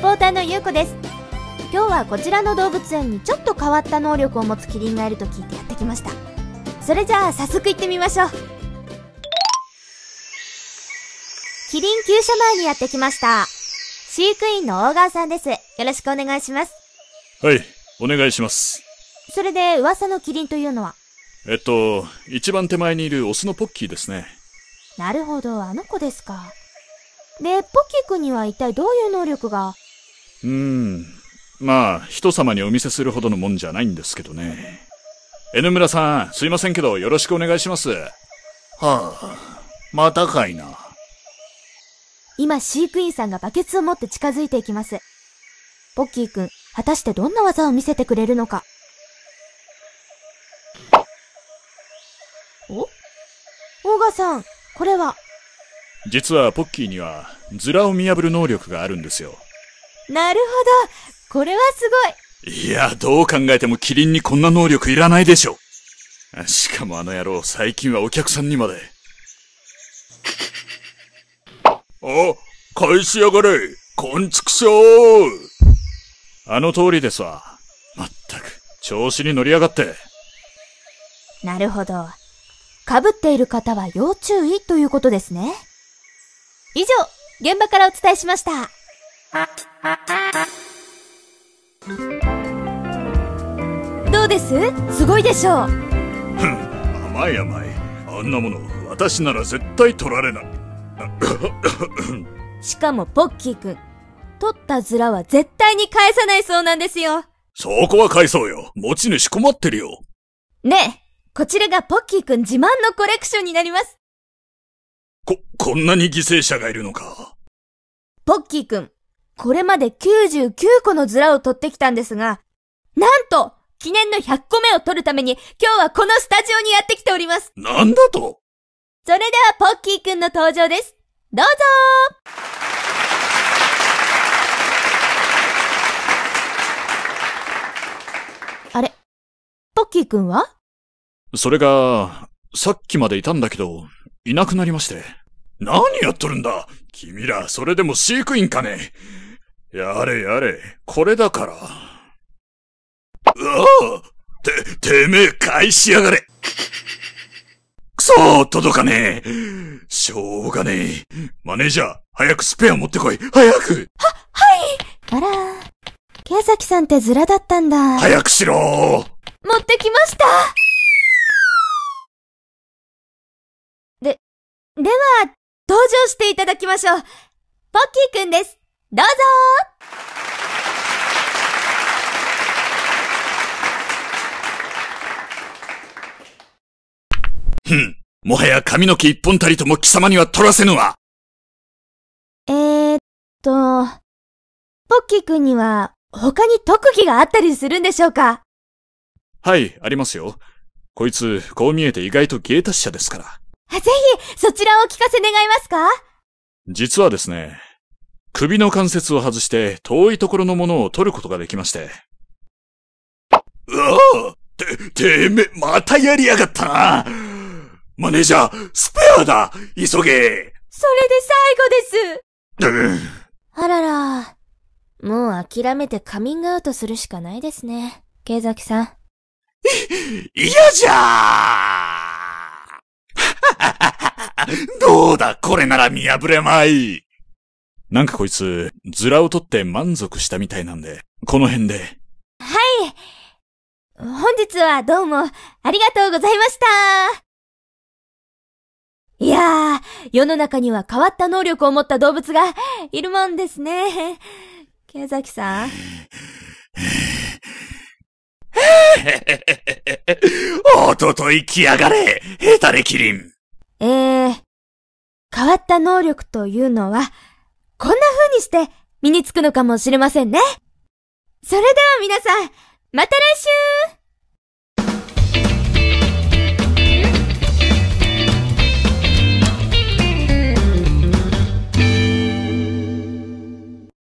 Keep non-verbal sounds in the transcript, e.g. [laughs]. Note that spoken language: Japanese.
ポーターのゆうこです今日はこちらの動物園にちょっと変わった能力を持つキリンがいると聞いてやってきましたそれじゃあ早速行ってみましょうキリン急舎前にやってきました飼育員の大川さんですよろしくお願いしますはいお願いしますそれで噂のキリンというのはえっと一番手前にいるオスのポッキーですねなるほどあの子ですかでポッキーくんには一体どういう能力がうーん。まあ、人様にお見せするほどのもんじゃないんですけどね。N 村さん、すいませんけど、よろしくお願いします。はあ、またかいな。今、飼育員さんがバケツを持って近づいていきます。ポッキーくん、果たしてどんな技を見せてくれるのか。おオーガさん、これは実はポッキーには、ズラを見破る能力があるんですよ。なるほど。これはすごい。いや、どう考えてもキリンにこんな能力いらないでしょ。しかもあの野郎、最近はお客さんにまで。あ、返しやがれこんちくしょうあの通りですわ。まったく、調子に乗りやがって。なるほど。かぶっている方は要注意ということですね。以上、現場からお伝えしました。どうですすごいでしょう甘い甘いあんなもの私なら絶対取られない [coughs] しかもポッキーくん取ったズラは絶対に返さないそうなんですよそこは返そうよ持ち主困ってるよねえこちらがポッキーくん自慢のコレクションになりますこ、こんなに犠牲者がいるのかポッキーくんこれまで99個のズラを取ってきたんですが、なんと、記念の100個目を取るために、今日はこのスタジオにやってきております。なんだとそれでは、ポッキーくんの登場です。どうぞあれポッキーくんはそれが、さっきまでいたんだけど、いなくなりまして。何やっとるんだ君ら、それでも飼育員かねやれやれ、これだから。うおて、てめえ返しやがれくそ届かねえしょうがねえ。マネージャー、早くスペア持ってこい早くは、はいあら、ケサキさんってズラだったんだ。早くしろ持ってきましたで、では、登場していただきましょう。ポッキーくんです。どうぞふん、もはや髪の毛一本たりとも貴様には取らせぬわ。えー、っと、ポッキーくんには他に特技があったりするんでしょうかはい、ありますよ。こいつ、こう見えて意外と芸達者ですから。ぜひ、そちらをお聞かせ願いますか実はですね、首の関節を外して遠いところのものを取ることができまして。うわあて、てめ、またやりやがったなマネージャー、スペアだ急げそれで最後です、うん、あらら、もう諦めてカミングアウトするしかないですね、ケザキさん。嫌じゃー [laughs] どうだ、これなら見破れまいなんかこいつ、ズラを取って満足したみたいなんで、この辺で。はい本日はどうも、ありがとうございましたいやー、世の中には変わった能力を持った動物がいるもんですね。ケザキさんおととい来やがれ、ヘタレキリン。えー、変わった能力というのは、こんな風にして身につくのかもしれませんね。それでは皆さん、また来週